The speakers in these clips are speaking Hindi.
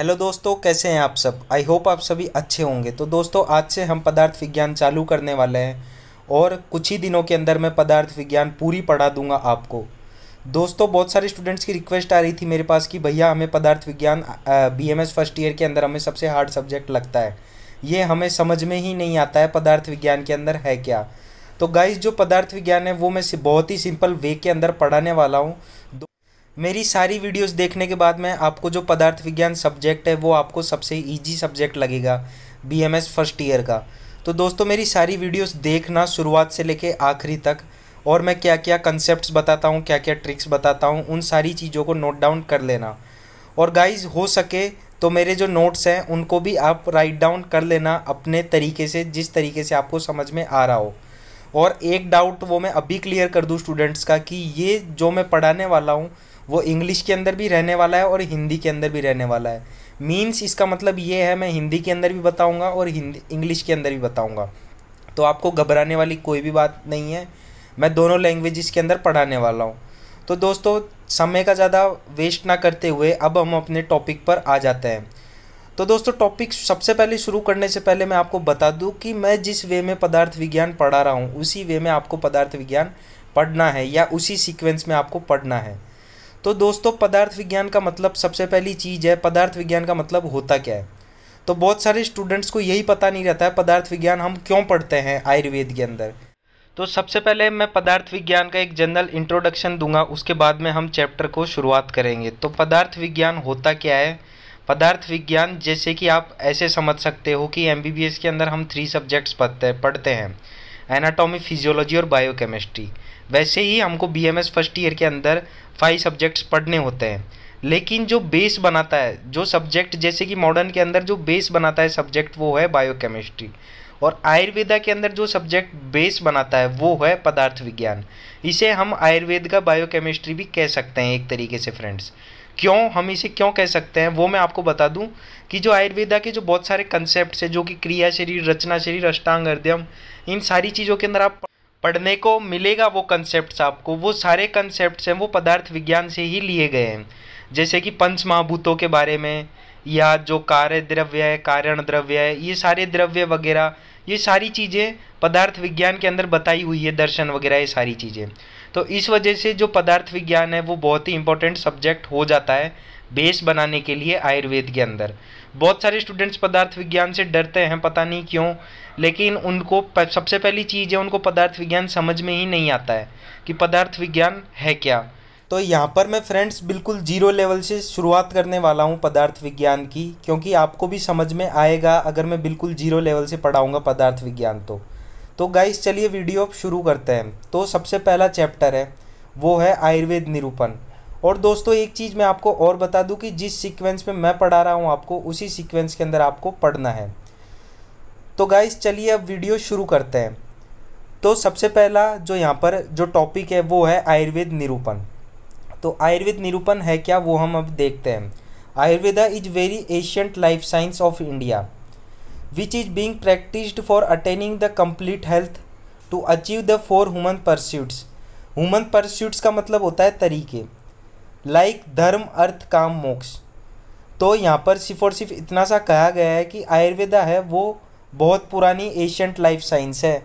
हेलो दोस्तों कैसे हैं आप सब आई होप आप सभी अच्छे होंगे तो दोस्तों आज से हम पदार्थ विज्ञान चालू करने वाले हैं और कुछ ही दिनों के अंदर मैं पदार्थ विज्ञान पूरी पढ़ा दूंगा आपको दोस्तों बहुत सारे स्टूडेंट्स की रिक्वेस्ट आ रही थी मेरे पास कि भैया हमें पदार्थ विज्ञान B M S first year के अंदर हमें सबसे हार्ड सब्जेक्ट लगता है ये हमें समझ में ही नहीं आता है पदार्थ विज्ञान के अंदर है क्या तो गाइज जो पदार्थ विज्ञान है वो मैं बहुत ही सिंपल वे के अंदर पढ़ाने वाला हूँ मेरी सारी वीडियोस देखने के बाद में आपको जो पदार्थ विज्ञान सब्जेक्ट है वो आपको सबसे इजी सब्जेक्ट लगेगा बीएमएस फर्स्ट ईयर का तो दोस्तों मेरी सारी वीडियोस देखना शुरुआत से लेके आखिरी तक और मैं क्या क्या कंसेप्ट बताता हूँ क्या क्या ट्रिक्स बताता हूँ उन सारी चीज़ों को नोट डाउन कर लेना और गाइज हो सके तो मेरे जो नोट्स हैं उनको भी आप राइट डाउन कर लेना अपने तरीके से जिस तरीके से आपको समझ में आ रहा हो और एक डाउट वो मैं अभी क्लियर कर दूँ स्टूडेंट्स का कि ये जो मैं पढ़ाने वाला हूँ वो इंग्लिश के अंदर भी रहने वाला है और हिंदी के अंदर भी रहने वाला है मीन्स इसका मतलब ये है मैं हिंदी के अंदर भी बताऊँगा और हिंदी इंग्लिश के अंदर भी बताऊँगा तो आपको घबराने वाली कोई भी बात नहीं है मैं दोनों लैंग्वेज के अंदर पढ़ाने वाला हूँ तो दोस्तों समय का ज़्यादा वेस्ट ना करते हुए अब हम अपने टॉपिक पर आ जाते हैं तो दोस्तों टॉपिक सबसे पहले शुरू करने से पहले मैं आपको बता दूं कि मैं जिस वे में पदार्थ विज्ञान पढ़ा रहा हूँ उसी वे में आपको पदार्थ विज्ञान पढ़ना है या उसी सीक्वेंस में आपको पढ़ना है तो दोस्तों पदार्थ विज्ञान का मतलब सबसे पहली चीज़ है पदार्थ विज्ञान का मतलब होता क्या है तो बहुत सारे स्टूडेंट्स को यही पता नहीं रहता है पदार्थ विज्ञान हम क्यों पढ़ते हैं आयुर्वेद के अंदर तो सबसे पहले मैं पदार्थ विज्ञान का एक जनरल इंट्रोडक्शन दूंगा उसके बाद में हम चैप्टर को शुरुआत करेंगे तो पदार्थ विज्ञान होता क्या है पदार्थ विज्ञान जैसे कि आप ऐसे समझ सकते हो कि एम के अंदर हम थ्री सब्जेक्ट्स पढ़ते हैं पढ़ते हैं एनाटॉमी फिजियोलॉजी और बायोकेमिस्ट्री वैसे ही हमको बीएमएस फर्स्ट ईयर के अंदर फाइव सब्जेक्ट्स पढ़ने होते हैं लेकिन जो बेस बनाता है जो सब्जेक्ट जैसे कि मॉडर्न के अंदर जो बेस बनाता है सब्जेक्ट वो है बायोकेमिस्ट्री और आयुर्वेदा के अंदर जो सब्जेक्ट बेस बनाता है वो है पदार्थ विज्ञान इसे हम आयुर्वेद का बायोकेमिस्ट्री भी कह सकते हैं एक तरीके से फ्रेंड्स क्यों हम इसे क्यों कह सकते हैं वो मैं आपको बता दूं कि जो आयुर्वेदा के जो बहुत सारे कंसेप्ट है जो कि क्रिया शरीर रचना शरीर अष्टांग हृदयम इन सारी चीज़ों के अंदर आप पढ़ने को मिलेगा वो कंसेप्ट आपको वो सारे कंसेप्ट हैं वो पदार्थ विज्ञान से ही लिए गए हैं जैसे कि पंच महाभूतों के बारे में या जो कार्य द्रव्य है कारण द्रव्य है ये सारे द्रव्य वगैरह ये सारी चीज़ें पदार्थ विज्ञान के अंदर बताई हुई है दर्शन वगैरह ये सारी चीज़ें तो इस वजह से जो पदार्थ विज्ञान है वो बहुत ही इंपॉर्टेंट सब्जेक्ट हो जाता है बेस बनाने के लिए आयुर्वेद के अंदर बहुत सारे स्टूडेंट्स पदार्थ विज्ञान से डरते हैं पता नहीं क्यों लेकिन उनको सबसे पहली चीज़ है उनको पदार्थ विज्ञान समझ में ही नहीं आता है कि पदार्थ विज्ञान है क्या तो यहाँ पर मैं फ्रेंड्स बिल्कुल जीरो लेवल से शुरुआत करने वाला हूँ पदार्थ विज्ञान की क्योंकि आपको भी समझ में आएगा अगर मैं बिल्कुल जीरो लेवल से पढ़ाऊँगा पदार्थ विज्ञान तो तो गाइस चलिए वीडियो अब शुरू करते हैं तो सबसे पहला चैप्टर है वो है आयुर्वेद निरूपण और दोस्तों एक चीज़ मैं आपको और बता दूं कि जिस सीक्वेंस में मैं पढ़ा रहा हूं आपको उसी सीक्वेंस के अंदर आपको पढ़ना है तो गाइस चलिए अब वीडियो शुरू करते हैं तो सबसे पहला जो यहाँ पर जो टॉपिक है वो है आयुर्वेद निरूपण तो आयुर्वेद निरूपण है क्या वो हम अब देखते हैं Ayurveda is very ancient life science of India which is being practiced for attaining the complete health to achieve the four human pursuits human pursuits का मतलब होता है तरीके लाइक like, धर्म अर्थ काम मोक्ष तो यहाँ पर सिर्फ और सिर्फ इतना सा कहा गया है कि आयुर्वेदा है वो बहुत पुरानी एशियंट लाइफ साइंस है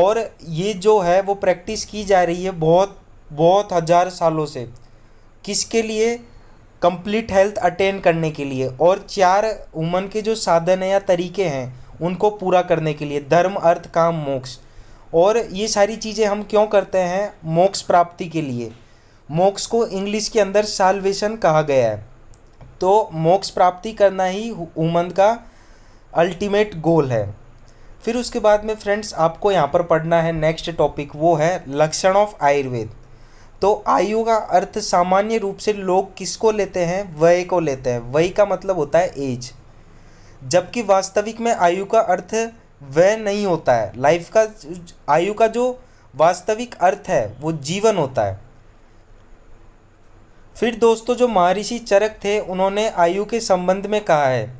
और ये जो है वो प्रैक्टिस की जा रही है बहुत बहुत हज़ार सालों से किसके लिए कंप्लीट हेल्थ अटेन करने के लिए और चार उमन के जो साधन या तरीके हैं उनको पूरा करने के लिए धर्म अर्थ काम मोक्ष और ये सारी चीज़ें हम क्यों करते हैं मोक्ष प्राप्ति के लिए मोक्ष को इंग्लिश के अंदर साल्वेशन कहा गया है तो मोक्ष प्राप्ति करना ही उमन का अल्टीमेट गोल है फिर उसके बाद में फ्रेंड्स आपको यहाँ पर पढ़ना है नेक्स्ट टॉपिक वो है लक्षण ऑफ आयुर्वेद तो आयु का अर्थ सामान्य रूप से लोग किसको लेते हैं वय को लेते हैं वय का मतलब होता है एज जबकि वास्तविक में आयु का अर्थ वह नहीं होता है लाइफ का आयु का जो वास्तविक अर्थ है वो जीवन होता है फिर दोस्तों जो महर्षि चरक थे उन्होंने आयु के संबंध में कहा है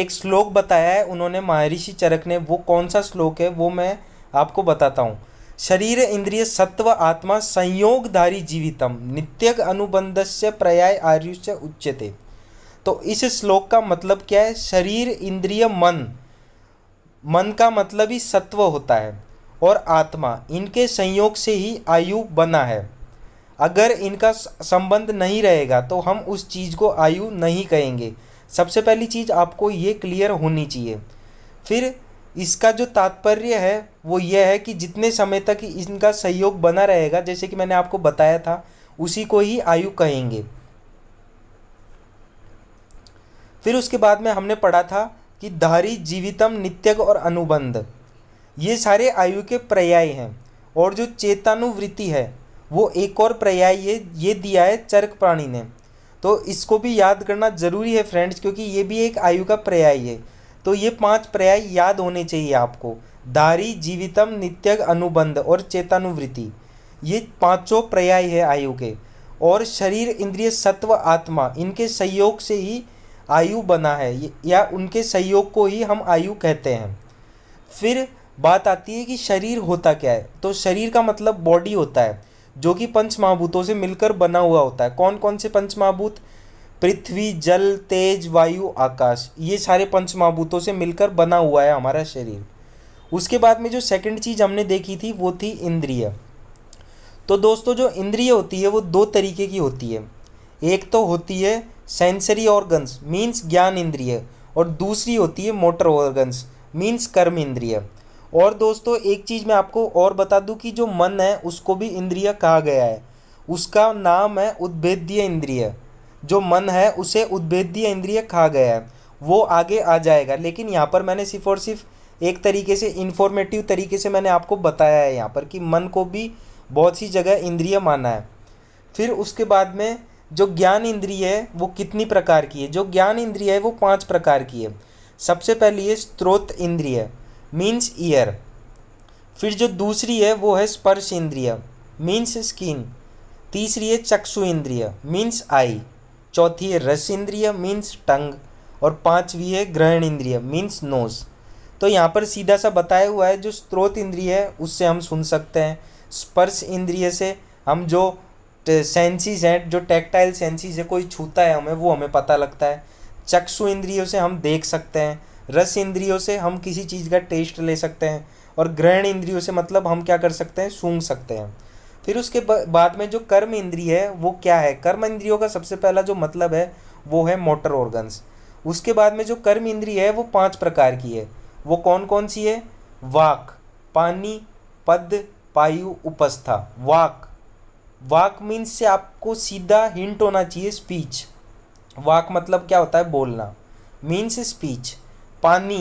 एक श्लोक बताया है उन्होंने महर्षि चरक ने वो कौन सा श्लोक है वो मैं आपको बताता हूँ शरीर इंद्रिय सत्व आत्मा संयोगधारी जीवितम नित्य अनुबंध से पर्याय आयुष उच्यते तो इस श्लोक का मतलब क्या है शरीर इंद्रिय मन मन का मतलब ही सत्व होता है और आत्मा इनके संयोग से ही आयु बना है अगर इनका संबंध नहीं रहेगा तो हम उस चीज़ को आयु नहीं कहेंगे सबसे पहली चीज़ आपको ये क्लियर होनी चाहिए फिर इसका जो तात्पर्य है वो यह है कि जितने समय तक इनका सहयोग बना रहेगा जैसे कि मैंने आपको बताया था उसी को ही आयु कहेंगे फिर उसके बाद में हमने पढ़ा था कि धारी जीवितम नित्यक और अनुबंध ये सारे आयु के पर्याय हैं और जो चेतानुवृत्ति है वो एक और पर्याय ये ये दिया है चरक प्राणी ने तो इसको भी याद करना ज़रूरी है फ्रेंड्स क्योंकि ये भी एक आयु का पर्याय है तो ये पांच पर्याय याद होने चाहिए आपको दारी जीवितम नित्यग अनुबंध और चेतानुवृत्ति ये पांचों पर्याय है आयु के और शरीर इंद्रिय सत्व आत्मा इनके सहयोग से ही आयु बना है या उनके सहयोग को ही हम आयु कहते हैं फिर बात आती है कि शरीर होता क्या है तो शरीर का मतलब बॉडी होता है जो कि पंच महाभूतों से मिलकर बना हुआ होता है कौन कौन से पंच महाभूत पृथ्वी जल तेज वायु आकाश ये सारे पंच महाभूतों से मिलकर बना हुआ है हमारा शरीर उसके बाद में जो सेकंड चीज़ हमने देखी थी वो थी इंद्रिय तो दोस्तों जो इंद्रिय होती है वो दो तरीके की होती है एक तो होती है सेंसरी ऑर्गन्स मीन्स ज्ञान इंद्रिय और दूसरी होती है मोटर ऑर्गन्स मीन्स कर्म इंद्रिय और दोस्तों एक चीज़ मैं आपको और बता दूं कि जो मन है उसको भी इंद्रिय कहा गया है उसका नाम है उद्भेद्य इंद्रिय जो मन है उसे उद्भेद्य इंद्रिय खा गया है वो आगे आ जाएगा लेकिन यहाँ पर मैंने सिर्फ और सिर्फ एक तरीके से इन्फॉर्मेटिव तरीके से मैंने आपको बताया है यहाँ पर कि मन को भी बहुत सी जगह इंद्रिय माना है फिर उसके बाद में जो ज्ञान इंद्रिय है वो कितनी प्रकार की है जो ज्ञान इंद्रिय है वो पांच प्रकार की है सबसे पहली है स्त्रोत इंद्रिय मीन्स ईयर फिर जो दूसरी है वो है स्पर्श इंद्रिय मीन्स स्किन तीसरी है चक्षु इंद्रिय मीन्स आई चौथी है रस इंद्रिय मीन्स टंग और पांचवी है ग्रहण इंद्रिय मीन्स नोज तो यहाँ पर सीधा सा बताया हुआ है जो स्त्रोत इंद्रिय है उससे हम सुन सकते हैं स्पर्श इंद्रिय से हम जो सेंसिस हैं जो टेक्टाइल सेंसिस है कोई छूता है हमें वो हमें पता लगता है चक्षु इंद्रियों से हम देख सकते हैं रस इंद्रियों से हम किसी चीज़ का टेस्ट ले सकते हैं और ग्रहण इंद्रियों से मतलब हम क्या कर सकते हैं सूंघ सकते हैं फिर उसके बाद में जो कर्म इंद्रिय है वो क्या है कर्म इंद्रियों का सबसे पहला जो मतलब है वो है मोटर ऑर्गन्स उसके बाद में जो कर्म इंद्रिय है वो पांच प्रकार की है वो कौन कौन सी है वाक पानी पद पायु उपस्था वाक वाक मीन्स से आपको सीधा हिंट होना चाहिए स्पीच वाक मतलब क्या होता है बोलना मीन्स स्पीच पानी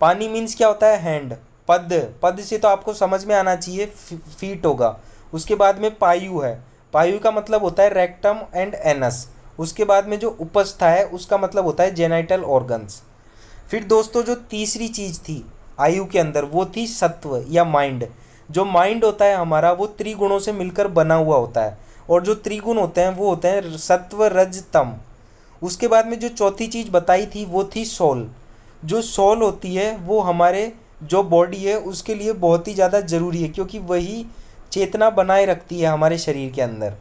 पानी मीन्स क्या होता है हैंड पद पद से तो आपको समझ में आना चाहिए फीट होगा उसके बाद में पायु है पायु का मतलब होता है रेक्टम एंड एनस उसके बाद में जो उपस्था है उसका मतलब होता है जेनाइटल ऑर्गन्स फिर दोस्तों जो तीसरी चीज़ थी आयु के अंदर वो थी सत्व या माइंड जो माइंड होता है हमारा वो त्रिगुणों से मिलकर बना हुआ होता है और जो त्रिगुण होते हैं वो होते हैं सत्व रज तम उसके बाद में जो चौथी चीज़ बताई थी वो थी सोल जो सोल होती है वो हमारे जो बॉडी है उसके लिए बहुत ही ज़्यादा ज़रूरी है क्योंकि वही चेतना बनाए रखती है हमारे शरीर के अंदर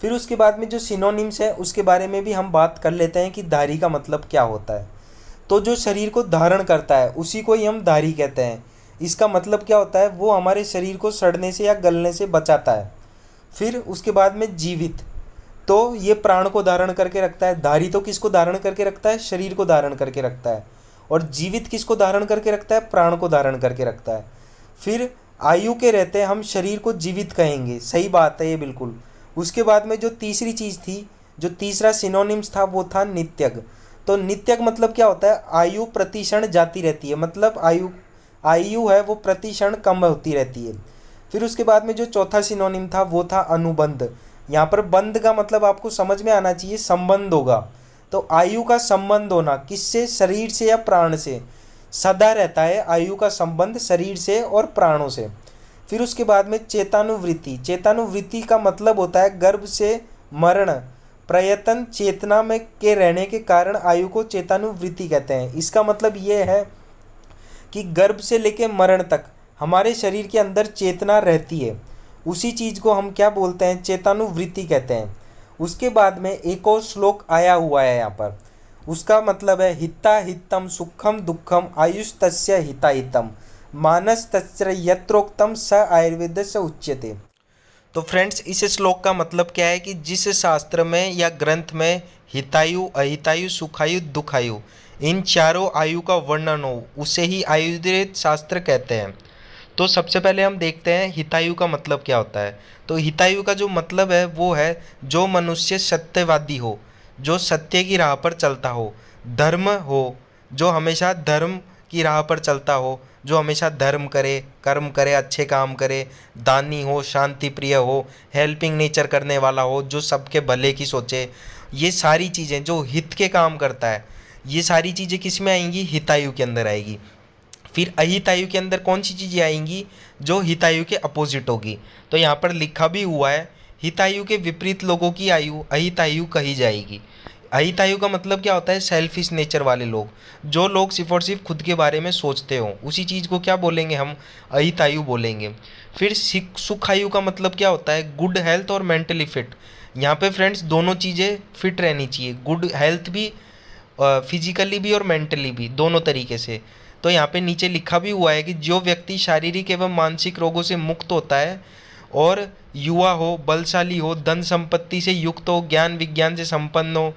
फिर उसके बाद में जो सिनोनिम्स है उसके बारे में भी हम बात कर लेते हैं कि धारी का मतलब क्या होता है तो जो शरीर को धारण करता है उसी को ही हम धारी कहते हैं इसका मतलब क्या होता है वो हमारे शरीर को सड़ने से या गलने से बचाता है फिर उसके बाद में जीवित तो ये प्राण को धारण करके रखता है धारी तो किसको धारण करके रखता है शरीर को धारण करके रखता है और जीवित किसको धारण करके रखता है प्राण को धारण करके रखता है फिर आयु के रहते हम शरीर को जीवित कहेंगे सही बात है ये बिल्कुल उसके बाद में जो तीसरी चीज़ थी जो तीसरा सिनोनिम्स था वो था नित्यग तो नित्यग मतलब क्या होता है आयु प्रतिक्षण जाती रहती है मतलब आयु आयु है वो प्रतिक्षण कम होती रहती है फिर उसके बाद में जो चौथा सिनोनिम था वो था अनुबंध यहाँ पर बंध का मतलब आपको समझ में आना चाहिए संबंध होगा तो आयु का संबंध होना किससे शरीर से या प्राण से सदा रहता है आयु का संबंध शरीर से और प्राणों से फिर उसके बाद में चेतानुवृत्ति चेतानुवृत्ति का मतलब होता है गर्भ से मरण प्रयत्न चेतना में के रहने के कारण आयु को चेतानुवृत्ति कहते हैं इसका मतलब ये है कि गर्भ से लेकर मरण तक हमारे शरीर के अंदर चेतना रहती है उसी चीज़ को हम क्या बोलते हैं चेतानुवृत्ति कहते हैं उसके बाद में एक और श्लोक आया हुआ है यहाँ पर उसका मतलब है हिता हितम सुखम दुखम आयुष तस्य हिता हितम मानस तस्य यत्रोक्तम स आयुर्वेद से उच्यते तो फ्रेंड्स इस श्लोक का मतलब क्या है कि जिस शास्त्र में या ग्रंथ में हितायु अहितायु सुखायु दुखायु इन चारों आयु का वर्णन हो उसे ही आयुर्वेद शास्त्र कहते हैं तो सबसे पहले हम देखते हैं हितायु का मतलब क्या होता है तो हितायु का जो मतलब है वो है जो मनुष्य सत्यवादी हो जो सत्य की राह पर चलता हो धर्म हो जो हमेशा धर्म की राह पर चलता हो जो हमेशा धर्म करे कर्म करे अच्छे काम करे दानी हो शांति प्रिय हो हेल्पिंग नेचर करने वाला हो जो सबके भले की सोचे ये सारी चीज़ें जो हित के काम करता है ये सारी चीज़ें किस में आएंगी हितायु के अंदर आएगी फिर अहितायु के अंदर कौन सी चीज़ें आएंगी जो हितायु के अपोजिट होगी तो यहाँ पर लिखा भी हुआ है हितायु के विपरीत लोगों की आयु अहितायु कही जाएगी अहितायु का मतलब क्या होता है सेल्फिश नेचर वाले लोग जो लोग सिर्फ और सिर्फ खुद के बारे में सोचते हों उसी चीज़ को क्या बोलेंगे हम अहितायु बोलेंगे फिर सुखायु का मतलब क्या होता है गुड हेल्थ और मेंटली फिट यहाँ पे फ्रेंड्स दोनों चीज़ें फिट रहनी चाहिए गुड हेल्थ भी फिजिकली भी और मेंटली भी दोनों तरीके से तो यहाँ पे नीचे लिखा भी हुआ है कि जो व्यक्ति शारीरिक एवं मानसिक रोगों से मुक्त होता है और युवा हो बलशाली हो धन संपत्ति से युक्त हो ज्ञान विज्ञान से संपन्न हो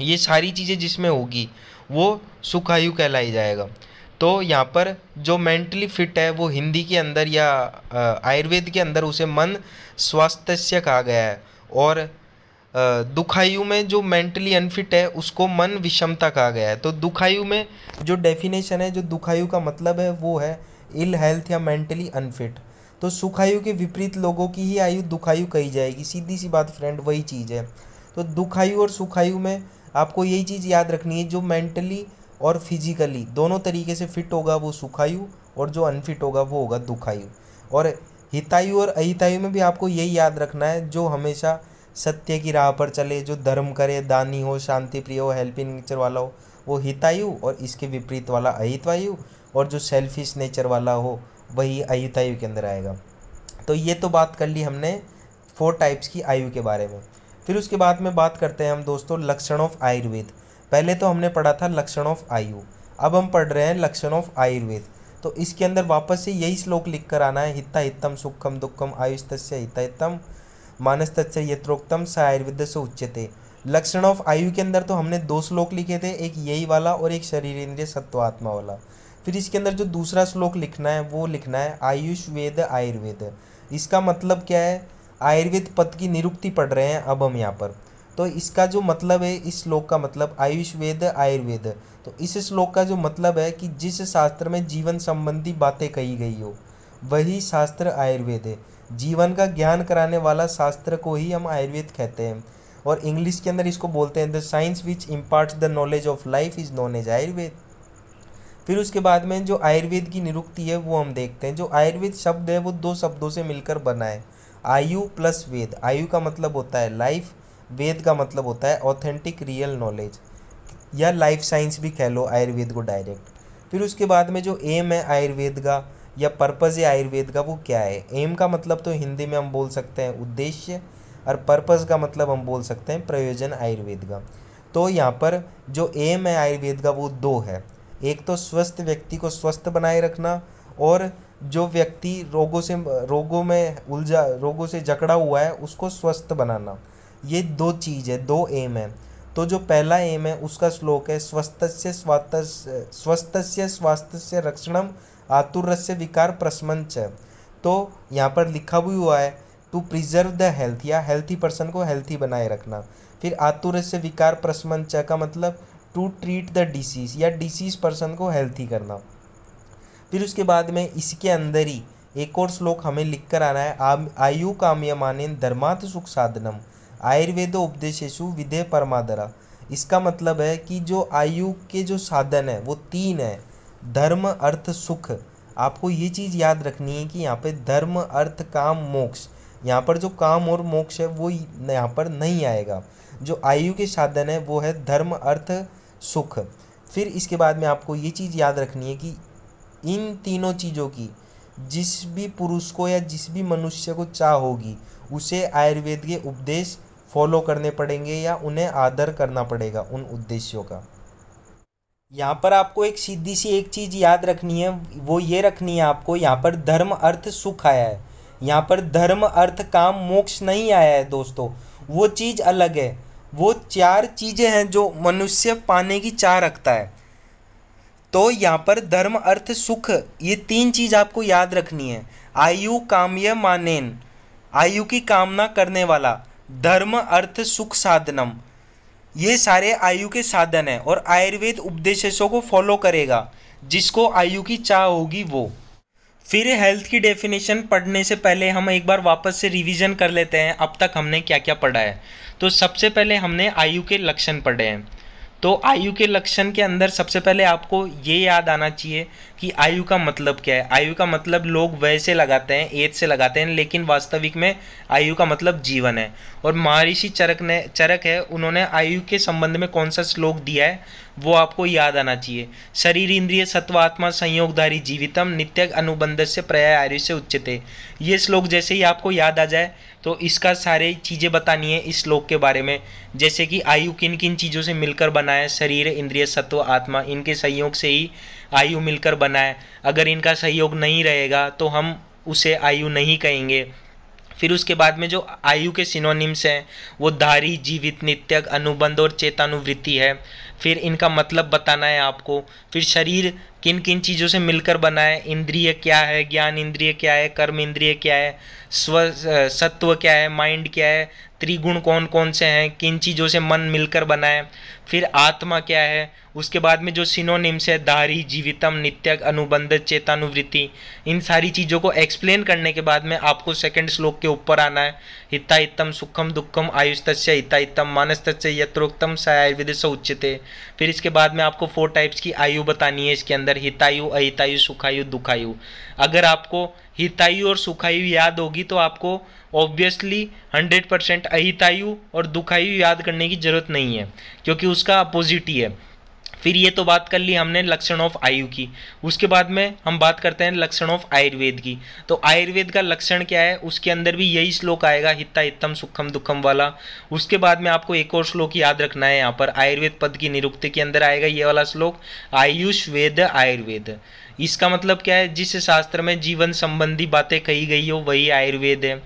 ये सारी चीज़ें जिसमें होगी वो सुखायु कहलाई जाएगा तो यहाँ पर जो मेंटली फिट है वो हिंदी के अंदर या आयुर्वेद के अंदर उसे मन स्वास्थ्य कहा गया है और दुखायु में जो मेंटली अनफिट है उसको मन विषमता कहा गया है तो दुखायु में जो डेफिनेशन है जो दुखायु का मतलब है वो है इल हेल्थ या मेंटली अनफिट तो सुखायु के विपरीत लोगों की ही आयु दुखायु कही जाएगी सीधी सी बात फ्रेंड वही चीज़ है तो दुखायु और सुखायु में आपको यही चीज़ याद रखनी है जो मेंटली और फिजिकली दोनों तरीके से फिट होगा वो सुखायु और जो अनफिट होगा वो होगा दुखायु और हितायु और अहितायु में भी आपको यही याद रखना है जो हमेशा सत्य की राह पर चले जो धर्म करे दानी हो शांति प्रिय हो हेल्पिंग नेचर वाला हो वो हितायु और इसके विपरीत वाला अहितवायु और जो सेल्फिश नेचर वाला हो वही आयुतायु के अंदर आएगा तो ये तो बात कर ली हमने फोर टाइप्स की आयु के बारे में फिर उसके बाद में बात करते हैं हम दोस्तों लक्षण ऑफ आयुर्वेद पहले तो हमने पढ़ा था लक्षण ऑफ आयु अब हम पढ़ रहे हैं लक्षण ऑफ आयुर्वेद तो इसके अंदर वापस से यही श्लोक लिख कर आना है हित्ता हितम सुखम दुखम तस्य हिता हितम मानस तत्स्य यत्रोक्तम स आयुर्वेद से उच्चते लक्षण ऑफ आयु के अंदर तो हमने दो श्लोक लिखे थे एक यही वाला और एक शरीर इंद्रिय सत्वात्मा वाला फिर इसके अंदर जो दूसरा श्लोक लिखना है वो लिखना है आयुष वेद आयुर्वेद इसका मतलब क्या है आयुर्वेद पद की निरुक्ति पढ़ रहे हैं अब हम यहाँ पर तो इसका जो मतलब है इस श्लोक का मतलब आयुष वेद आयुर्वेद तो इस श्लोक का जो मतलब है कि जिस शास्त्र में जीवन संबंधी बातें कही गई हो वही शास्त्र आयुर्वेद है जीवन का ज्ञान कराने वाला शास्त्र को ही हम आयुर्वेद कहते हैं और इंग्लिश के अंदर इसको बोलते हैं the science which impart the knowledge of life is known as Ayurveda फिर उसके बाद में जो आयुर्वेद की निरुक्ति है वो हम देखते हैं जो आयुर्वेद शब्द है वो दो शब्दों से मिलकर बना है आयु प्लस वेद आयु का मतलब होता है लाइफ वेद का मतलब होता है ऑथेंटिक रियल नॉलेज या लाइफ साइंस भी कह लो आयुर्वेद को डायरेक्ट फिर उसके बाद में जो एम है आयुर्वेद का या पर्पज़ है आयुर्वेद का वो क्या है एम का मतलब तो हिंदी में हम बोल सकते हैं उद्देश्य और पर्पज़ का मतलब हम बोल सकते हैं प्रयोजन आयुर्वेद का तो यहाँ पर जो एम है आयुर्वेद का वो दो है एक तो स्वस्थ व्यक्ति को स्वस्थ बनाए रखना और जो व्यक्ति रोगों से रोगों में उलझा रोगों से जकड़ा हुआ है उसको स्वस्थ बनाना ये दो चीज़ है दो एम है तो जो पहला एम है उसका श्लोक है स्वस्थस्य स्वास्थ्य स्वस्थस्य स्वास्थ्य रक्षणम आतुरस्य विकार प्रसमंच तो यहाँ पर लिखा भी हुआ है टू प्रिजर्व द हेल्थ या हेल्थी पर्सन को हेल्थी बनाए रखना फिर आतुरस्य विकार प्रसमंच का मतलब टू ट्रीट द डिसीज़ या डिसीज़ पर्सन को हेल्थी करना फिर उसके बाद में इसके अंदर ही एक और श्लोक हमें लिख कर आना है आयु काम्यमाने धर्मांत सुख साधनम आयुर्वेद उपदेशेशु विधेय परमादरा इसका मतलब है कि जो आयु के जो साधन है वो तीन है धर्म अर्थ सुख आपको ये चीज़ याद रखनी है कि यहाँ पे धर्म अर्थ काम मोक्ष यहाँ पर जो काम और मोक्ष है वो यहाँ पर नहीं आएगा जो आयु के साधन है वो है धर्म अर्थ सुख फिर इसके बाद में आपको ये चीज़ याद रखनी है कि इन तीनों चीज़ों की जिस भी पुरुष को या जिस भी मनुष्य को चाह होगी उसे आयुर्वेद के उपदेश फॉलो करने पड़ेंगे या उन्हें आदर करना पड़ेगा उन उद्देश्यों का यहाँ पर आपको एक सीधी सी एक चीज़ याद रखनी है वो ये रखनी है आपको यहाँ पर धर्म अर्थ सुख आया है यहाँ पर धर्म अर्थ काम मोक्ष नहीं आया है दोस्तों वो चीज़ अलग है वो चार चीज़ें हैं जो मनुष्य पाने की चाह रखता है तो यहाँ पर धर्म अर्थ सुख ये तीन चीज़ आपको याद रखनी है आयु काम्य मानेन आयु की कामना करने वाला धर्म अर्थ सुख साधनम ये सारे आयु के साधन हैं और आयुर्वेद उपदेशों को फॉलो करेगा जिसको आयु की चाह होगी वो फिर हेल्थ की डेफिनेशन पढ़ने से पहले हम एक बार वापस से रिवीजन कर लेते हैं अब तक हमने क्या क्या पढ़ा है तो सबसे पहले हमने आयु के लक्षण पढ़े हैं तो आयु के लक्षण के अंदर सबसे पहले आपको ये याद आना चाहिए कि आयु का मतलब क्या है आयु का मतलब लोग वय से लगाते हैं एज से लगाते हैं लेकिन वास्तविक में आयु का मतलब जीवन है और महर्षि चरक ने चरक है उन्होंने आयु के संबंध में कौन सा श्लोक दिया है वो आपको याद आना चाहिए शरीर इंद्रिय सत्व आत्मा संयोगधारी जीवितम नित्य अनुबंध से प्रया आयु से उच्चते ये श्लोक जैसे ही आपको याद आ जाए तो इसका सारे चीज़ें बतानी है इस श्लोक के बारे में जैसे कि आयु किन किन चीज़ों से मिलकर बना है शरीर इंद्रिय सत्व आत्मा इनके संयोग से ही आयु मिलकर बना बनाए अगर इनका सहयोग नहीं रहेगा तो हम उसे आयु नहीं कहेंगे फिर उसके बाद में जो आयु के सिनोनिम्स हैं वो धारी जीवित नित्यक अनुबंध और चेतानुवृत्ति है फिर इनका मतलब बताना है आपको फिर शरीर किन किन चीज़ों से मिलकर बना है इंद्रिय क्या है ज्ञान इंद्रिय क्या है कर्म इंद्रिय क्या है स्व सत्व क्या है माइंड क्या है त्रिगुण कौन कौन से हैं किन चीज़ों से मन मिलकर बनाए फिर आत्मा क्या है उसके बाद में जो सिनोनिम्स है दारी जीवितम नित्य अनुबंध चेतानुवृत्ति इन सारी चीज़ों को एक्सप्लेन करने के बाद में आपको सेकंड श्लोक के ऊपर आना है हिता इतम सुखम दुखम आयुस्तस्य हिता इतम मानस तस्य यत्रोक्तम सयायुर्वेद स उच्चते फिर इसके बाद में आपको फोर टाइप्स की आयु बतानी है इसके अंदर हितायु अहितायु सुखायु दुखायु अगर आपको हितायु और सुखायु याद होगी तो आपको ऑब्वियसली 100 परसेंट अहितायु और दुखायु याद करने की जरूरत नहीं है क्योंकि उसका अपोजिट ही है फिर ये तो बात कर ली हमने लक्षण ऑफ आयु की उसके बाद में हम बात करते हैं लक्षण ऑफ आयुर्वेद की तो आयुर्वेद का लक्षण क्या है उसके अंदर भी यही श्लोक आएगा हित्ता हितम सुखम दुखम वाला उसके बाद में आपको एक और श्लोक याद रखना है यहाँ पर आयुर्वेद पद की निरुक्ति के अंदर आएगा ये वाला श्लोक आयुष वेद आयुर्वेद इसका मतलब क्या है जिस शास्त्र में जीवन संबंधी बातें कही गई हो वही आयुर्वेद है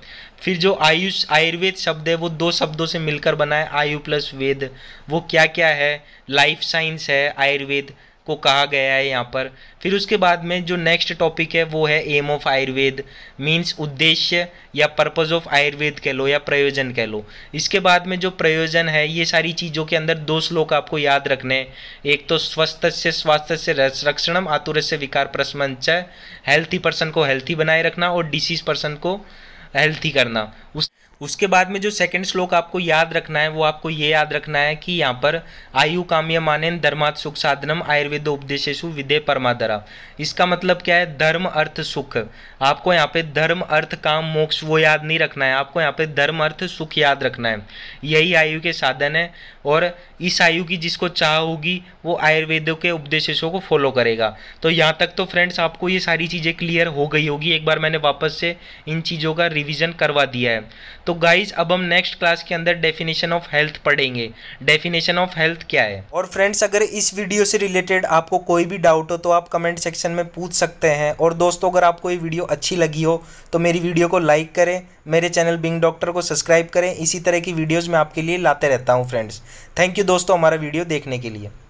फिर जो आयुष आयुर्वेद शब्द है वो दो शब्दों से मिलकर बना है आयु प्लस वेद वो क्या क्या है लाइफ साइंस है आयुर्वेद को कहा गया है यहाँ पर फिर उसके बाद में जो नेक्स्ट टॉपिक है वो है एम ऑफ आयुर्वेद मीन्स उद्देश्य या पर्पज़ ऑफ आयुर्वेद कह लो या प्रयोजन कह लो इसके बाद में जो प्रयोजन है ये सारी चीज़ों के अंदर दो श्लोक आपको याद रखने हैं एक तो स्वस्थ से स्वास्थ्य से रक्षणम आतुर से विकार प्रशमंच हेल्थी पर्सन को हेल्थी बनाए रखना और डिसीज पर्सन को हेल्थी करना उस उसके बाद में जो सेकंड श्लोक आपको याद रखना है वो आपको ये याद रखना है कि यहाँ पर आयु काम्य मानन धर्मात् सुख साधनम आयुर्वेद उपदेशेशु विदे परमादरा इसका मतलब क्या है धर्म अर्थ सुख आपको यहाँ पे धर्म अर्थ काम मोक्ष वो याद नहीं रखना है आपको यहाँ पे धर्म अर्थ सुख याद रखना है यही आयु के साधन है और इस आयु की जिसको चाह होगी वो आयुर्वेद के उपदेशों को फॉलो करेगा तो यहाँ तक तो फ्रेंड्स आपको ये सारी चीज़ें क्लियर हो गई होगी एक बार मैंने वापस से इन चीज़ों का रिविज़न करवा दिया है तो गाइज अब हम नेक्स्ट क्लास के अंदर डेफिनेशन ऑफ हेल्थ पढ़ेंगे डेफिनेशन ऑफ हेल्थ क्या है और फ्रेंड्स अगर इस वीडियो से रिलेटेड आपको कोई भी डाउट हो तो आप कमेंट सेक्शन में पूछ सकते हैं और दोस्तों अगर आपको ये वीडियो अच्छी लगी हो तो मेरी वीडियो को लाइक करें मेरे चैनल बिंग डॉक्टर को सब्सक्राइब करें इसी तरह की वीडियोज़ मैं आपके लिए लाते रहता हूँ फ्रेंड्स थैंक यू दोस्तों हमारा वीडियो देखने के लिए